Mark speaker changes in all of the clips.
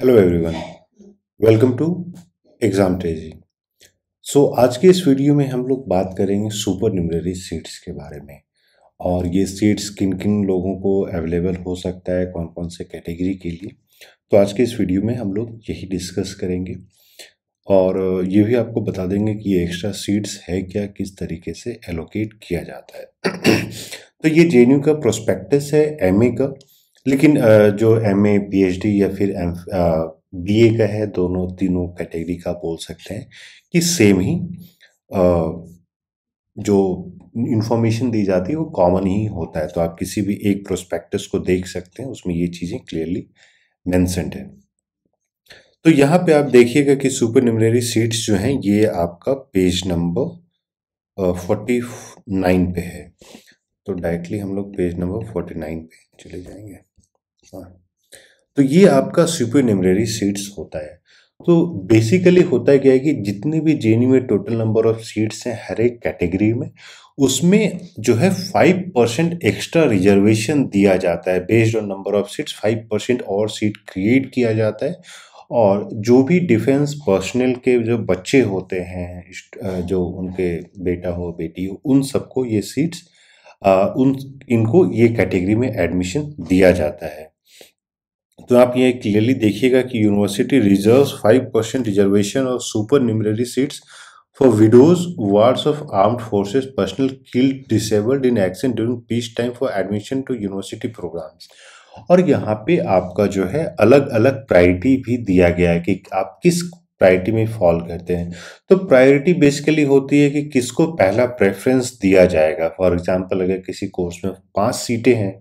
Speaker 1: Hello everyone welcome to exam टेजी so आज के इस वीडियो में हम लोग बात करेंगे सुपर न्यूमररी सीट्स के बारे में और ये सीट्स किन किन लोगों को अवेलेबल हो सकता है कौन कौन से कैटेगरी के लिए तो आज के इस वीडियो में हम लोग यही डिस्कस करेंगे और ये भी आपको बता देंगे कि ये एक्स्ट्रा सीट्स है क्या किस तरीके से एलोकेट किया जाता है तो ये जे का प्रोस्पेक्टस है एम का लेकिन जो M A P H D या फिर एम बी ए का है दोनों तीनों कैटेगरी का बोल सकते हैं कि सेम ही जो इन्फॉर्मेशन दी जाती है वो कॉमन ही होता है तो आप किसी भी एक प्रोस्पेक्टस को देख सकते हैं उसमें ये चीज़ें क्लियरली मैंसेंड है तो यहाँ पे आप देखिएगा कि सुपर न्यूमरेरी सीट्स जो हैं ये आपका पेज नंबर फोर्टी नाइन पे है तो डायरेक्टली हम लोग पेज नंबर फोर्टी नाइन पे चले जाएंगे हाँ। तो ये आपका सुपरनिमरेरी सीट्स होता है तो बेसिकली होता है क्या है कि जितने भी जे e में टोटल नंबर ऑफ सीट्स हैं हर एक कैटेगरी में उसमें जो है फाइव परसेंट एक्स्ट्रा रिजर्वेशन दिया जाता है based on number of seats five percent और सीट क्रिएट किया जाता है और जो भी डिफेंस पर्सनल के जो बच्चे होते हैं जो उनके बेटा हो बेटी हो उन सबको ये सीट्स उन इनको ये कैटेगरी में एडमिशन दिया जाता है तो आप ये क्लियरली देखिएगा कि university reserve five percent reservation और supernumerary seats for widows wards of armed forces personnel killed disabled in action during peace time for admission to university programmes और यहाँ पे आपका जो है अलग अलग प्रायोरिटी भी दिया गया है कि आप किस प्रायरिटी में फॉल करते हैं तो प्रायोरिटी बेसिकली होती है कि किसको पहला प्रेफरेंस दिया जाएगा फॉर एग्जाम्पल अगर किसी कोर्स में पांच सीटें हैं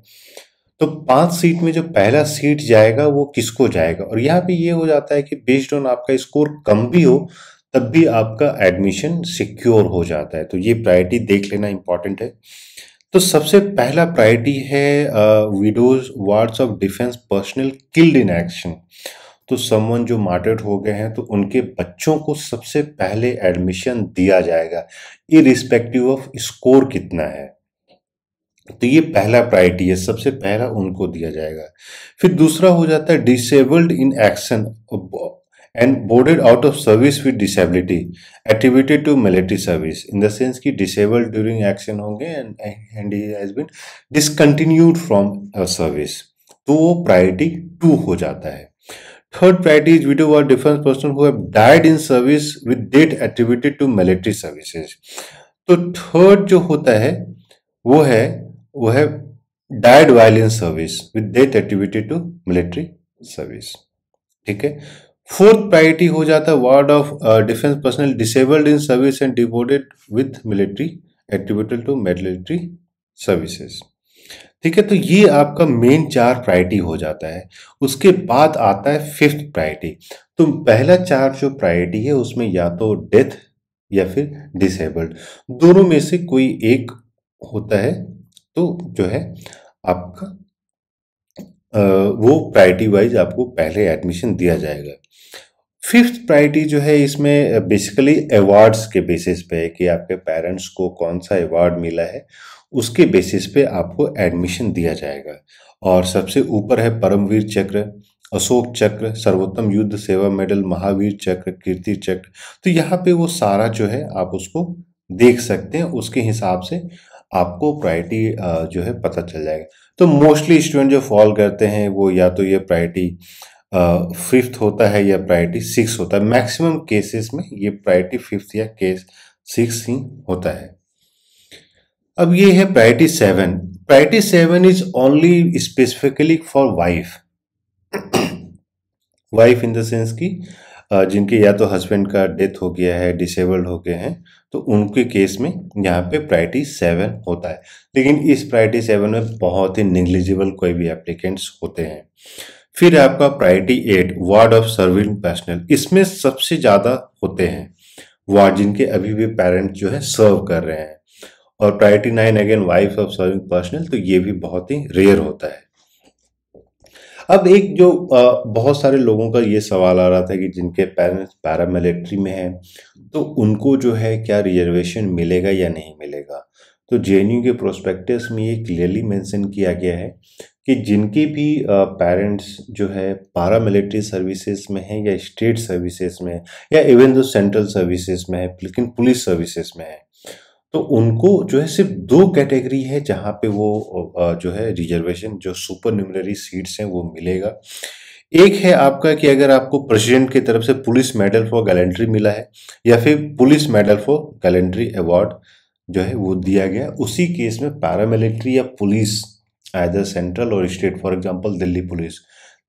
Speaker 1: तो पांच सीट में जो पहला सीट जाएगा वो किसको जाएगा और यहाँ पे ये हो जाता है कि बेस्ड ऑन आपका स्कोर कम भी हो तब भी आपका एडमिशन सिक्योर हो जाता है तो ये प्रायोरिटी देख लेना इंपॉर्टेंट है तो सबसे पहला प्रायोरिटी है widows wards of defence personnel killed in action तो समवन जो मार्टर्ड हो गए हैं तो उनके बच्चों को सबसे पहले एडमिशन दिया जाएगा इरिस्पेक्टिव ऑफ स्कोर कितना है तो ये पहला प्रायोरिटी है सबसे पहला उनको दिया जाएगा फिर दूसरा हो जाता है disabled in action and boarded out of service with disability activity to military service in the sense कि डिसेबल्ड ड्यूरिंग एक्शन होंगे and has been discontinued from service तो वो प्रायोरिटी टू हो जाता है थर्ड प्रायोरिटी इज विडो और defence person who have died in service with death activity to military services तो third जो होता है वो है वो है died while in service with death activity to military service ठीक है फोर्थ प्रायोरिटी हो जाता है ward of defence personnel disabled in service and deported with military activity to military services ठीक है तो ये आपका मेन चार प्रायोरिटी हो जाता है उसके बाद आता है फिफ्थ प्रायोरिटी तो पहला चार जो प्रायोरिटी है उसमें या तो डेथ या फिर डिसेबल्ड दोनों में से कोई एक होता है तो जो है आपका वो प्रायोरिटी वाइज आपको पहले एडमिशन दिया जाएगा फिफ्थ प्रायोरिटी जो है इसमें बेसिकली अवार्ड्स के बेसिस पे है कि आपके पेरेंट्स को कौन सा अवार्ड मिला है उसके बेसिस पे आपको एडमिशन दिया जाएगा और सबसे ऊपर है परमवीर चक्र अशोक चक्र सर्वोत्तम युद्ध सेवा मेडल महावीर चक्र कीर्ति चक्र तो यहाँ पे वो सारा जो है आप उसको देख सकते हैं उसके हिसाब से आपको प्रायोरिटी जो है पता चल जाएगा तो मोस्टली स्टूडेंट जो फॉल करते हैं वो या तो ये प्रायोरिटी फिफ्थ होता है या प्रायोरिटी सिक्स होता है मैक्सिमम केसेस में ये प्रायोरिटी फिफ्थ या केस सिक्स ही होता है अब ये है priority seven priority seven is only specifically for wife wife in the sense की जिनके या तो हस्बैंड का डेथ हो गया है डिसेबल्ड हो गए हैं तो उनके केस में यहाँ पे प्रायरिटी सेवन होता है लेकिन इस प्रायरिटी सेवन में बहुत ही निग्लिजिबल कोई भी एप्लीकेंट्स होते हैं फिर आपका priority eight ward of serving personnel इसमें सबसे ज़्यादा होते हैं वार्ड जिनके अभी भी पेरेंट्स जो है सर्व कर रहे हैं और priority nine again wife of serving personnel तो ये भी बहुत ही रेयर होता है अब एक जो बहुत सारे लोगों का ये सवाल आ रहा था कि जिनके पेरेंट्स पैरामिलिट्री में हैं तो उनको जो है क्या रिजर्वेशन मिलेगा या नहीं मिलेगा तो जे के प्रोस्पेक्टस में ये क्लियरली मेंशन किया गया है कि जिनके भी पेरेंट्स जो है पैरामिलिट्री सर्विसेज में हैं या स्टेट सर्विसेज में या इवन जो सेंट्रल सर्विसेज में है लेकिन पुलिस सर्विसेज में है तो उनको जो है सिर्फ दो कैटेगरी है जहाँ पे वो जो है रिजर्वेशन जो सुपर न्यूमररी सीट्स हैं वो मिलेगा एक है आपका कि अगर आपको प्रेसिडेंट की तरफ से पुलिस मेडल फॉर गैलेंट्री मिला है या फिर police medal for gallantry award जो है वो दिया गया उसी केस में पैरामिलिट्री या पुलिस आदर सेंट्रल और state for example Delhi police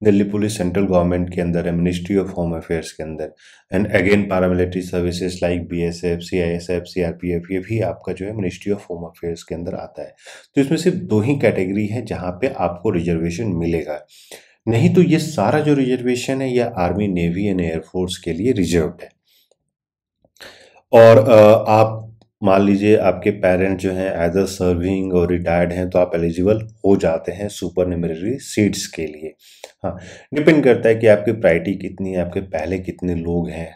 Speaker 1: Delhi police central government के अंदर है मिनिस्ट्री ऑफ होम अफेयर्स के अंदर and again paramilitary services like B S F C I S F C R P F ये भी आपका जो है मिनिस्ट्री ऑफ होम अफेयर्स के अंदर आता है तो इसमें सिर्फ दो ही कैटेगरी है जहाँ पे आपको रिजर्वेशन मिलेगा नहीं तो ये सारा जो रिजर्वेशन है यह आर्मी नेवी एंड एयरफोर्स के लिए रिजर्व है और आप मान लीजिए आपके पेरेंट्स जो हैं एज अ सर्विंग और रिटायर्ड हैं तो आप एलिजिबल हो जाते हैं सुपर न्यूमरेरी सीट्स के लिए हाँ डिपेंड करता है कि आपकी प्रायरिटी कितनी है आपके पहले कितने लोग हैं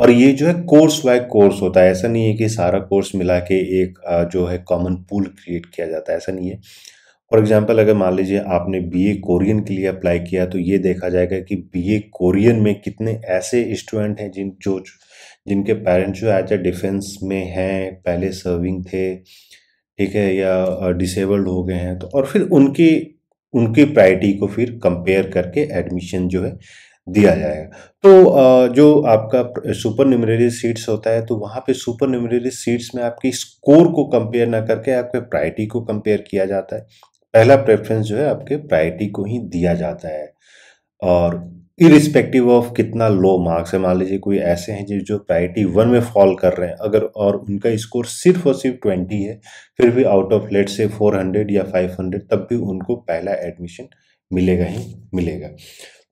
Speaker 1: और ये जो है कोर्स वाइज कोर्स होता है ऐसा नहीं है कि सारा कोर्स मिला के एक जो है कॉमन पूल क्रिएट किया जाता है ऐसा नहीं है फॉर एग्जाम्पल अगर मान लीजिए आपने बीए कोरियन के लिए अप्लाई किया तो ये देखा जाएगा कि बीए कोरियन में कितने ऐसे स्टूडेंट हैं जिन जो जिनके पेरेंट्स जो एज ए डिफेंस में हैं पहले सर्विंग थे ठीक है या डिसेबल्ड हो गए हैं तो और फिर उनकी उनकी प्रायरिटी को फिर कंपेयर करके एडमिशन जो है दिया जाएगा तो जो आपका सुपर न्यूमरेरी सीट्स होता है तो वहाँ पे सुपर न्यूमरेरी सीट्स में आपकी स्कोर को कंपेयर ना करके आपके प्रायरिटी को कंपेयर किया जाता है पहला प्रेफरेंस जो है आपके प्रायरिटी को ही दिया जाता है और इरिस्पेक्टिव ऑफ कितना लो मार्क्स है मान लीजिए कोई ऐसे हैं जो प्रायरिटी वन में फॉल कर रहे हैं अगर और उनका स्कोर सिर्फ और सिर्फ ट्वेंटी है फिर भी out of let's say four hundred या फाइव हंड्रेड तब भी उनको पहला एडमिशन मिलेगा ही मिलेगा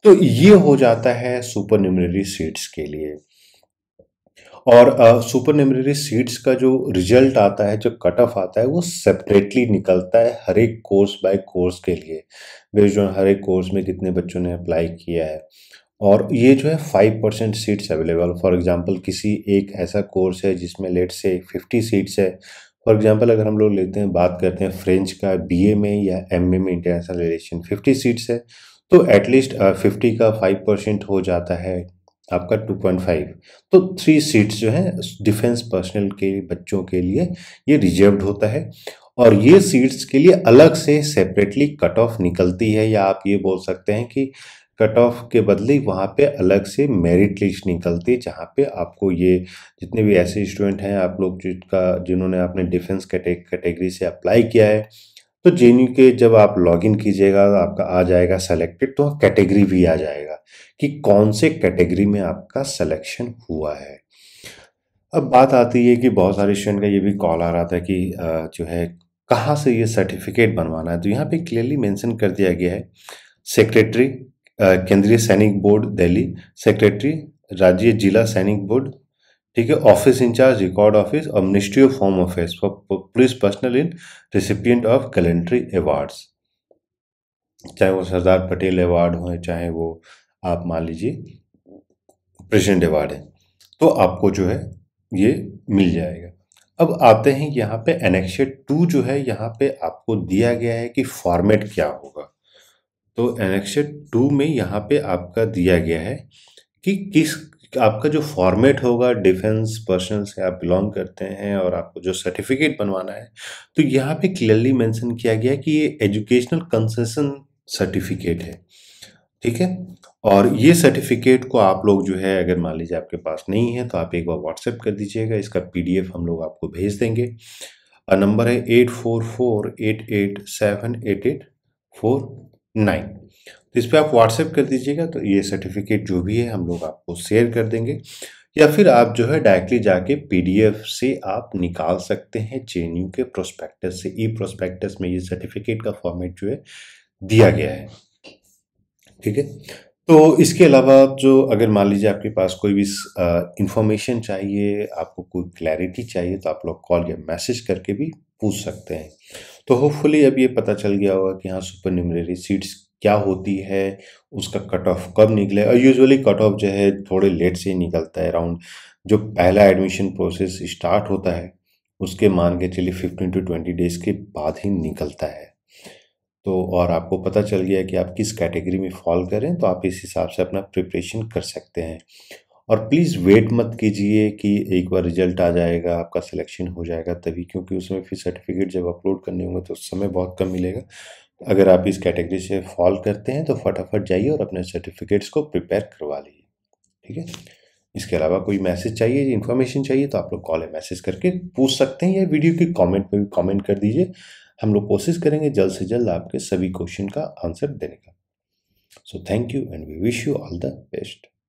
Speaker 1: तो ये हो जाता है सुपर न्यूमरी सीट्स के लिए और सुपर सीट्स का जो रिजल्ट आता है जो कट ऑफ आता है वो सेपरेटली निकलता है हर एक कोर्स बाय कोर्स के लिए बेस्ड ऑन हर एक कोर्स में कितने बच्चों ने अप्लाई किया है और ये जो है five percent seats available for example किसी एक ऐसा कोर्स है जिसमें लेट से फिफ्टी सीट्स है फॉर एग्जांपल अगर हम लोग लेते हैं बात करते हैं फ्रेंच का बीए में या एमए में इंटरनेशनल रिलेशन फिफ्टी सीट्स है तो एटलीस्ट फिफ्टी का फाइव परसेंट हो जाता है आपका 2.5 तो थ्री सीट्स जो है डिफेंस पर्सनल के बच्चों के लिए ये रिजर्व्ड होता है और ये सीट्स के लिए अलग से सेपरेटली कट ऑफ निकलती है या आप ये बोल सकते हैं कि कट ऑफ के बदले वहाँ पे अलग से मेरिट लिस्ट निकलती है जहाँ पे आपको ये जितने भी ऐसे स्टूडेंट हैं आप लोग जिनका जिन्होंने आपने डिफेंस कैटेगरी से अप्लाई किया है तो जे के जब आप लॉगिन कीजिएगा तो आपका आ जाएगा सेलेक्टेड तो कैटेगरी भी आ जाएगा कि कौन से कैटेगरी में आपका सिलेक्शन हुआ है अब बात आती है कि बहुत सारे स्टूडेंट का ये भी कॉल आ रहा था कि जो है कहाँ से ये सर्टिफिकेट बनवाना है तो यहाँ पे क्लियरली मेंशन कर दिया गया है सेक्रेटरी केंद्रीय सैनिक बोर्ड दिल्ली सेक्रेटरी राज्य जिला सैनिक बोर्ड ठीक है ऑफिस इंचार्ज रिकॉर्ड ऑफिस और ministry of home affairs for police personnel in recipient of gallantry awards चाहे वो सरदार पटेल अवार्ड हो चाहे वो आप मान लीजिए प्रेसिडेंट अवार्ड है तो आपको जो है ये मिल जाएगा अब आते हैं यहाँ पे एनेक्शे टू जो है यहाँ पे आपको दिया गया है कि फॉर्मेट क्या होगा तो एनेक्शे टू में यहाँ पे आपका दिया गया है कि किस आपका जो फॉर्मेट होगा डिफेंस पर्सनल से आप बिलोंग करते हैं और आपको जो सर्टिफिकेट बनवाना है तो यहाँ पे क्लियरली मेंशन किया गया कि ये एजुकेशनल कंसेशन सर्टिफिकेट है ठीक है और ये सर्टिफिकेट को आप लोग जो है अगर मान लीजिए आपके पास नहीं है तो आप एक बार व्हाट्सएप कर दीजिएगा इसका पी हम लोग आपको भेज देंगे नंबर है eight four four eight eight seven eight eight four nine तो इस पर आप व्हाट्सएप कर दीजिएगा तो ये सर्टिफिकेट जो भी है हम लोग आपको शेयर कर देंगे या फिर आप जो है डायरेक्टली जाके पीडीएफ से आप निकाल सकते हैं जे के प्रोस्पेक्टस से ई प्रोस्पेक्टस में ये सर्टिफिकेट का फॉर्मेट जो है दिया गया है ठीक है तो इसके अलावा आप जो अगर मान लीजिए आपके पास कोई भी इंफॉर्मेशन चाहिए आपको कोई क्लैरिटी चाहिए तो आप लोग कॉल या मैसेज करके भी पूछ सकते हैं तो होपफुली अब ये पता चल गया होगा कि हाँ सुपर न्यूमरेरी सीट्स क्या होती है उसका कट ऑफ कब निकले और यूजुअली कट ऑफ जो है थोड़े लेट से ही निकलता है अराउंड जो पहला एडमिशन प्रोसेस स्टार्ट होता है उसके मान के चलिए फिफ्टीन टू ट्वेंटी डेज के बाद ही निकलता है तो और आपको पता चल गया कि आप किस कैटेगरी में फॉल करें तो आप इस हिसाब से अपना प्रिपरेशन कर सकते हैं और प्लीज़ वेट मत कीजिए कि एक बार रिजल्ट आ जाएगा आपका सिलेक्शन हो जाएगा तभी क्योंकि उसमें फिर सर्टिफिकेट जब अपलोड करने होंगे तो समय बहुत कम मिलेगा अगर आप इस कैटेगरी से फॉल करते हैं तो फटाफट जाइए और अपने सर्टिफिकेट्स को प्रिपेयर करवा लीजिए ठीक है इसके अलावा कोई मैसेज चाहिए इन्फॉर्मेशन चाहिए तो आप लोग कॉल या मैसेज करके पूछ सकते हैं या वीडियो के कमेंट में भी कमेंट कर दीजिए हम लोग कोशिश करेंगे जल्द से जल्द आपके सभी क्वेश्चन का आंसर देने का so thank you and we wish you all the best